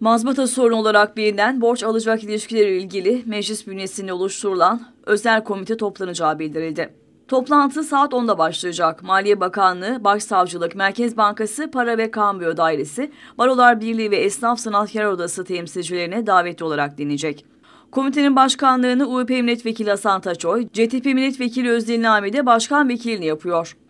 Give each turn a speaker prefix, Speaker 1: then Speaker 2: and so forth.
Speaker 1: Mazbata sorunu olarak bilinen borç alacak ilişkileri ilgili meclis bünyesinde oluşturulan özel komite toplanacağı bildirildi. Toplantı saat 10'da başlayacak. Maliye Bakanlığı, Başsavcılık, Merkez Bankası, Para ve Kambiyo Dairesi, Barolar Birliği ve Esnaf Sanatkar Odası temsilcilerine davetli olarak dinleyecek. Komitenin başkanlığını UEP Milletvekili Hasan Taçoy, CTP Milletvekili Özdil Nami de başkan vekilini yapıyor.